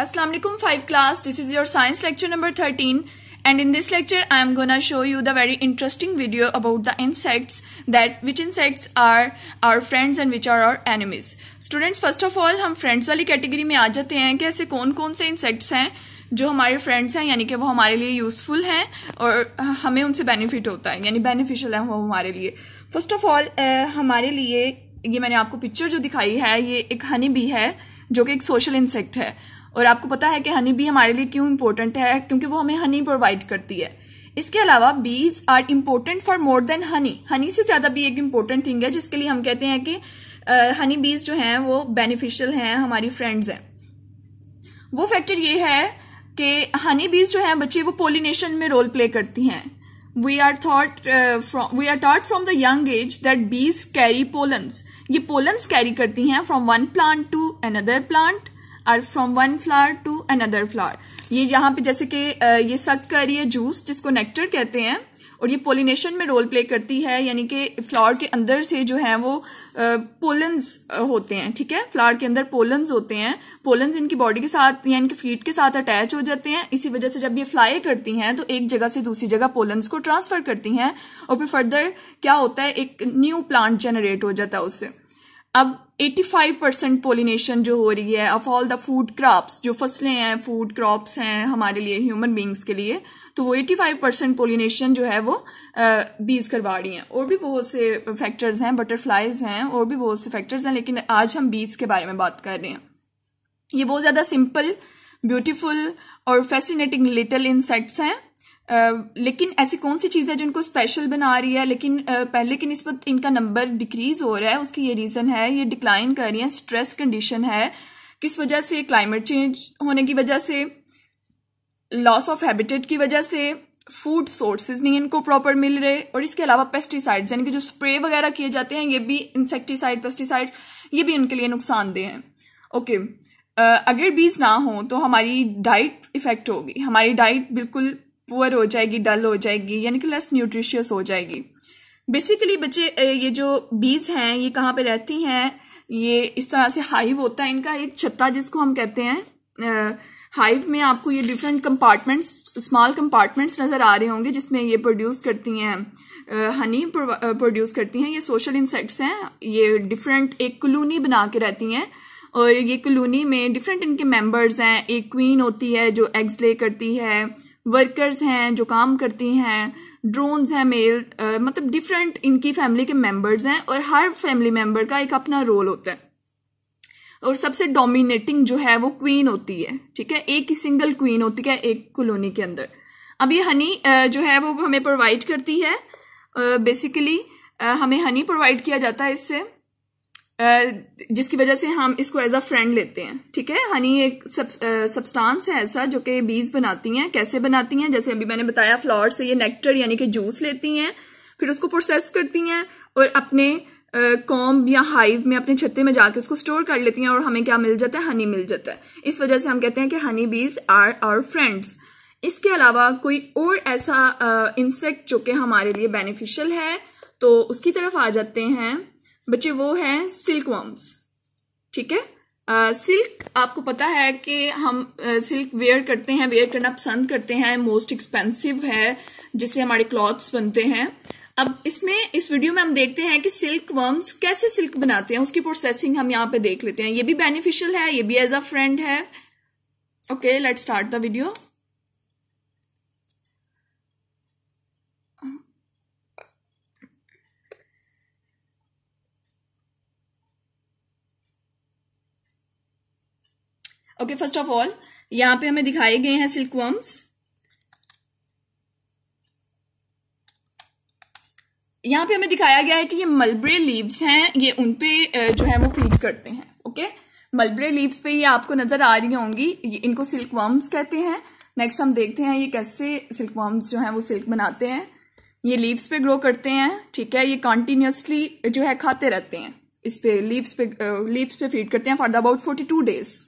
Assalamu alaikum 5 class this is your science lecture number 13 and in this lecture I am gonna show you the very interesting video about the insects that which insects are our friends and which are our enemies students first of all हम friends वाली category में आ जाते हैं कि ऐसे कौन कौन से insects हैं जो हमारे फ्रेंड्स हैं यानी कि वो हमारे लिए यूज़फुल हैं और हमें उनसे बेनिफिट होता है यानी बेनिफिशियल हैं वो हमारे लिए फर्स्ट ऑफ ऑल हमारे लिए ये मैंने आपको पिक्चर जो दिखाई है ये एक हनी बी है जो कि एक सोशल इंसेक्ट है और आपको पता है कि हनी बी हमारे लिए क्यों इम्पोर्टेंट है क्योंकि वो हमें हनी प्रोवाइड करती है इसके अलावा bees are important for more than honey honey से ज़्यादा भी एक इम्पोर्टेंट थिंग है जिसके लिए हम कहते हैं कि हनी बीज जो हैं वो बेनिफिशियल हैं हमारी फ्रेंड्स हैं वो फैक्टर ये है कि हनी बीज जो हैं बच्चे वो पोलिनेशन में रोल प्ले करती हैं we are thought we are taught from the young age that bees carry pollens ये पोलन्स कैरी करती हैं from one plant to another plant or from one flower to another flower ये यहाँ पे जैसे कि ये सक कर रही है जूस जिसको नेक्टर कहते हैं और ये पोलिनेशन में रोल प्ले करती है यानी कि फ्लावर के अंदर से जो है वो पोलन्स होते हैं ठीक है फ्लावर के अंदर पोलन्स होते हैं पोलन्स इनकी बॉडी के साथ या इनके फीट के साथ अटैच हो जाते हैं इसी वजह से जब ये फ्लाई करती हैं तो एक जगह से दूसरी जगह पोलन्स को ट्रांसफर करती हैं और फिर फर्दर क्या होता है एक न्यू प्लांट जनरेट हो जाता है उससे अब 85 परसेंट पोलिनेशन जो हो रही है of all the food crops जो फसलें हैं फूड क्रॉप्स हैं हमारे लिए ह्यूमन बींग्स के लिए तो वो 85 परसेंट पोलिनेशन जो है वो बीज करवा रही हैं और भी बहुत से फैक्टर्स हैं बटरफ्लाइज हैं और भी बहुत से फैक्टर्स हैं लेकिन आज हम बीज के बारे में बात कर रहे हैं ये बहुत ज़्यादा सिंपल ब्यूटिफुल और फैसिनेटिंग लिटिल इंसेक्ट्स हैं लेकिन ऐसी कौन सी चीज़ है जिनको स्पेशल बना रही है लेकिन पहले की नस्बत इनका नंबर डिक्रीज़ हो रहा है उसकी ये रीज़न है ये डिक्लाइन कर रही है स्ट्रेस कंडीशन है किस वजह से क्लाइमेट चेंज होने की वजह से लॉस ऑफ हैबिटेट की वजह से फूड सोर्सेज नहीं इनको प्रॉपर मिल रहे और इसके अलावा पेस्टिसाइड यानी कि जो स्प्रे वगैरह किए जाते हैं ये भी इंसेक्टिसाइड पेस्टिसाइड्स ये भी उनके लिए नुकसानदेह हैं ओके okay. अगर बीज ना हो तो हमारी डाइट इफेक्ट होगी हमारी डाइट बिल्कुल पुअर हो जाएगी डल हो जाएगी यानी कि लेस न्यूट्रिशियस हो जाएगी बेसिकली बच्चे ये जो बीज हैं ये कहाँ पे रहती हैं ये इस तरह से हाइव होता है इनका एक छत्ता जिसको हम कहते हैं हाइव में आपको ये डिफरेंट कंपार्टमेंट्स स्मॉल कंपार्टमेंट्स नज़र आ रहे होंगे जिसमें ये प्रोड्यूस करती हैं हनी प्रोड्यूस करती हैं ये सोशल इंसेक्ट्स हैं ये डिफरेंट एक कलोनी बना के रहती हैं और ये कलोनी में डिफरेंट इनके मेंबर्स हैं एक क्वीन होती है जो एग्स ले करती है वर्कर्स हैं जो काम करती हैं ड्रोन्स हैं मेल मतलब डिफरेंट इनकी फैमिली के मेंबर्स हैं और हर फैमिली मेंबर का एक अपना रोल होता है और सबसे डोमिनेटिंग जो है वो क्वीन होती है ठीक है एक ही सिंगल क्वीन होती है एक कॉलोनी के अंदर अब ये हनी जो है वो हमें प्रोवाइड करती है बेसिकली हमें हनी प्रोवाइड किया जाता है इससे जिसकी वजह से हम इसको एज अ फ्रेंड लेते हैं ठीक है हनी एक सब, सब्सटेंस है ऐसा जो कि बीज बनाती हैं कैसे बनाती हैं जैसे अभी मैंने बताया फ्लावर से ये नेक्टर यानी कि जूस लेती हैं फिर उसको प्रोसेस करती हैं और अपने कॉम्ब या हाइव में अपने छत्ते में जाके उसको स्टोर कर लेती हैं और हमें क्या मिल जाता है हनी मिल जाता है इस वजह से हम कहते हैं कि Honey bees are our friends इसके अलावा कोई और ऐसा इंसेक्ट जो कि हमारे लिए बेनिफिशियल है तो उसकी तरफ आ जाते हैं बच्चे वो हैं सिल्क वर्म्स ठीक है सिल्क uh, आपको पता है कि हम सिल्क uh, वेयर करते हैं वेयर करना पसंद करते हैं मोस्ट एक्सपेंसिव है जिससे हमारे क्लॉथ्स बनते हैं अब इसमें इस वीडियो में हम देखते हैं कि सिल्क वर्म्स कैसे सिल्क बनाते हैं उसकी प्रोसेसिंग हम यहाँ पे देख लेते हैं ये भी बेनिफिशियल है ये भी एज अ फ्रेंड है okay let start the video okay first of all यहां पे हमें दिखाए गए हैं सिल्कवर्म्स यहां पे हमें दिखाया गया है कि ये मलबरे लीव्स हैं ये उनपे जो है वो फीड करते हैं ओके मलबरे लीव्स पे ये आपको नजर आ रही होंगी इनको सिल्कवर्म्स कहते हैं नेक्स्ट हम देखते हैं ये कैसे सिल्कवर्म्स जो है वो सिल्क बनाते हैं ये लीव्स पे ग्रो करते हैं ठीक है ये कॉन्टिन्यूसली जो है खाते रहते हैं इस पे लीव्स पे लीव्स पे फीड करते हैं for the about forty two days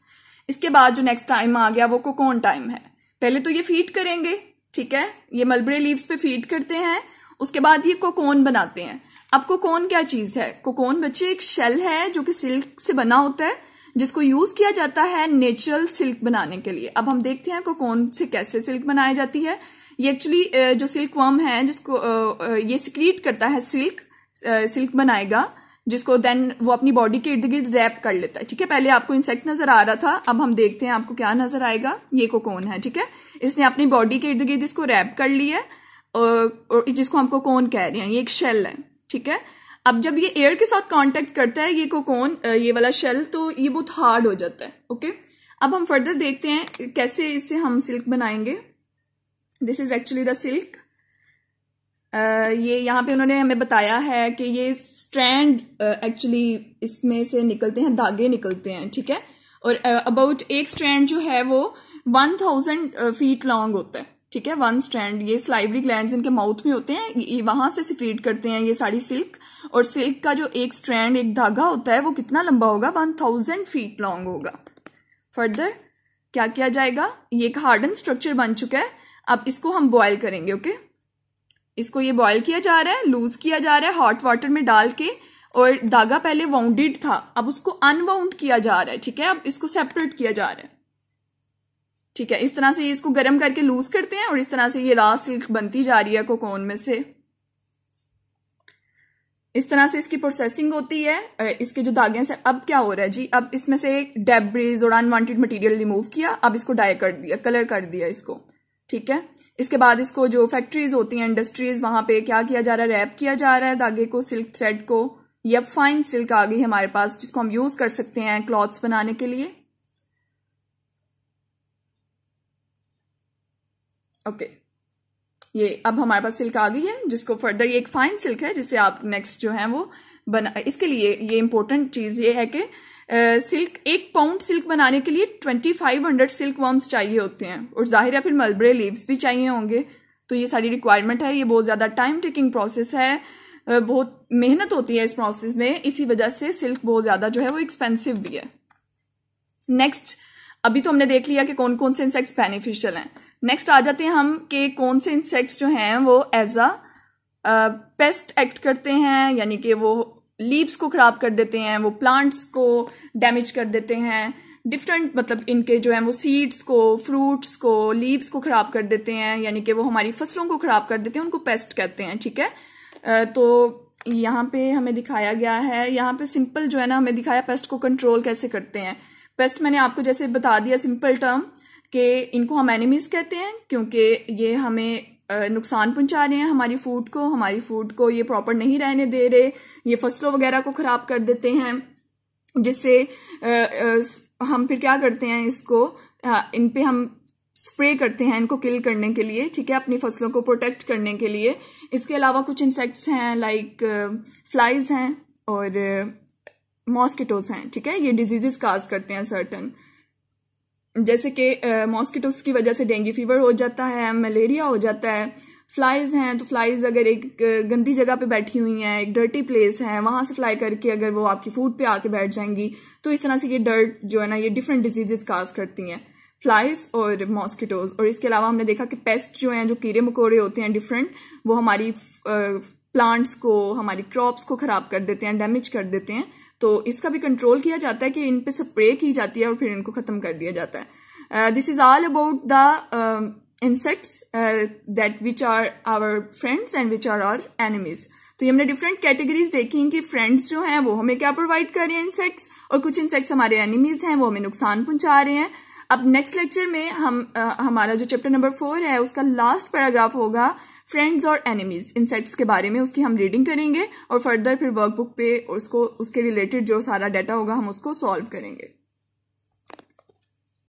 इसके बाद जो नेक्स्ट टाइम आ गया वो कोकोन टाइम है पहले तो ये फीड करेंगे ठीक है ये मलबरे लीव्स पे फीड करते हैं उसके बाद ये कोकोन बनाते हैं अब कोकोन क्या चीज़ है कोकोन बच्चे एक शेल है जो कि सिल्क से बना होता है जिसको यूज किया जाता है नेचुरल सिल्क बनाने के लिए अब हम देखते हैं कोकोन से कैसे सिल्क बनाई जाती है ये एक्चुअली जो सिल्क वर्म है जिसको ये सिक्रीट करता है सिल्क सिल्क बनाएगा जिसको देन वो अपनी बॉडी के इर्द गिर्द रैप कर लेता है ठीक है पहले आपको इंसेक्ट नजर आ रहा था अब हम देखते हैं आपको क्या नजर आएगा ये कोकोन है ठीक है इसने अपनी बॉडी के इर्द गिर्द इसको रैप कर लिया है और जिसको हम कोकोन कह रहे हैं ये एक शेल है ठीक है अब जब ये एयर के साथ कॉन्टेक्ट करता है ये कोकोन ये वाला शेल तो ये बहुत हार्ड हो जाता है ओके अब हम फर्दर देखते हैं कैसे इसे हम सिल्क बनाएंगे this is actually the silk ये यहाँ पे उन्होंने हमें बताया है कि ये स्ट्रैंड एक्चुअली इसमें से निकलते हैं धागे निकलते हैं ठीक है और अबाउट एक स्ट्रैंड जो है वो वन थाउजेंड फीट लॉन्ग होता है ठीक है वन स्ट्रैंड ये स्लाइवरी ग्लैंड इनके माउथ में होते हैं वहां से सिक्रीट करते हैं ये सारी सिल्क और सिल्क का जो एक स्ट्रैंड एक धागा होता है वो कितना लंबा होगा वन थाउजेंड फीट लॉन्ग होगा फर्दर क्या किया जाएगा ये एक हार्डन स्ट्रक्चर बन चुका है अब इसको हम बॉयल करेंगे ओके okay? इसको ये बॉयल किया जा रहा है लूज किया जा रहा है हॉट वाटर में डाल के और धागा पहले वाउंडेड था अब उसको अनवाउंड किया जा रहा है ठीक है अब इसको सेपरेट किया जा रहा है ठीक है इस तरह से ये इसको गर्म करके लूज करते हैं और इस तरह से ये रा सिल्क बनती जा रही है कोकोन में से इस तरह से इसकी प्रोसेसिंग होती है इसके जो धागे हैं अब क्या हो रहा है जी अब इसमें से डेब्रिज और अनवांटेड मटेरियल रिमूव किया अब इसको डाई कर दिया कलर कर दिया इसको ठीक है इसके बाद इसको जो फैक्ट्रीज होती हैं इंडस्ट्रीज वहां पे क्या किया जा रहा है रैप किया जा रहा है धागे को सिल्क थ्रेड को या फाइन सिल्क आ गई हमारे पास जिसको हम यूज कर सकते हैं क्लॉथ्स बनाने के लिए ओके okay. ये अब हमारे पास सिल्क आ गई है जिसको फर्दर ये एक फाइन सिल्क है जिसे आप नेक्स्ट जो है वो बना इसके लिए ये इंपॉर्टेंट चीज़ ये है कि सिल्क एक पाउंड सिल्क बनाने के लिए twenty five hundred silk worms चाहिए होते हैं और ज़ाहिर है फिर मलबरे लीव्स भी चाहिए होंगे तो ये सारी रिक्वायरमेंट है ये बहुत ज़्यादा टाइम टेकिंग प्रोसेस है बहुत मेहनत होती है इस प्रोसेस में इसी वजह से सिल्क बहुत ज़्यादा जो है वो एक्सपेंसिव भी है नेक्स्ट अभी तो हमने देख लिया कि कौन कौन से इंसेक्ट्स बेनिफिशियल हैं नेक्स्ट आ जाते हैं हम कि कौन से इंसेक्ट्स जो हैं वो एज अ पेस्ट एक्ट करते हैं यानी कि वो लीव्स को ख़राब कर देते हैं वो प्लांट्स को डैमेज कर देते हैं डिफरेंट मतलब इनके जो हैं वो सीड्स को फ्रूट्स को लीव्स को ख़राब कर देते हैं यानी कि वो हमारी फसलों को ख़राब कर देते हैं उनको पेस्ट कहते हैं ठीक है तो यहाँ पे हमें दिखाया गया है यहाँ पे सिंपल जो है ना हमें दिखाया पेस्ट को कंट्रोल कैसे करते हैं पेस्ट मैंने आपको जैसे बता दिया सिंपल टर्म कि इनको हम एनिमीज कहते हैं क्योंकि ये हमें नुकसान पहुंचा रहे हैं हमारी फूड को हमारी फूड को ये प्रॉपर नहीं रहने दे रहे ये फसलों वगैरह को ख़राब कर देते हैं जिससे हम फिर क्या करते हैं इसको इन पे हम स्प्रे करते हैं इनको किल करने के लिए ठीक है अपनी फसलों को प्रोटेक्ट करने के लिए इसके अलावा कुछ इंसेक्ट्स हैं लाइक फ्लाइज हैं और मॉस्किटोज हैं ठीक है ये डिजीजेस काज करते हैं सर्टन जैसे कि मॉस्किटोज की वजह से डेंगू फीवर हो जाता है मलेरिया हो जाता है फ्लाइज हैं तो फ्लाइज अगर एक गंदी जगह पे बैठी हुई हैं एक डर्टी प्लेस है वहां से फ्लाई करके अगर वो आपकी फूड पे आके बैठ जाएंगी तो इस तरह से ये डर्ट जो है ना ये डिफरेंट डिजीजेस काज करती हैं फ्लाइज और मॉस्किटोज और इसके अलावा हमने देखा कि पेस्ट जो हैं जो कीड़े मकोड़े होते हैं डिफरेंट वो हमारी प्लांट्स को हमारी क्रॉप्स को खराब कर देते हैं डैमेज कर देते हैं तो इसका भी कंट्रोल किया जाता है कि इन पे स्प्रे की जाती है और फिर इनको ख़त्म कर दिया जाता है this is all about the insects that which are our friends and which are our enemies तो ये हमने डिफरेंट कैटेगरीज देखी कि फ्रेंड्स जो हैं वो हमें क्या प्रोवाइड कर रहे हैं इंसेक्ट्स और कुछ इंसेक्ट्स हमारे एनिमीज हैं वो हमें नुकसान पहुंचा रहे हैं अब नेक्स्ट लेक्चर में हम आ, uh, हमारा जो चैप्टर नंबर फोर है उसका लास्ट पैराग्राफ होगा फ्रेंड्स और एनिमीज इंसेक्ट्स के बारे में उसकी हम रीडिंग करेंगे और फर्दर फिर वर्कबुक पे उसको उसके रिलेटेड जो सारा डाटा होगा हम उसको सॉल्व करेंगे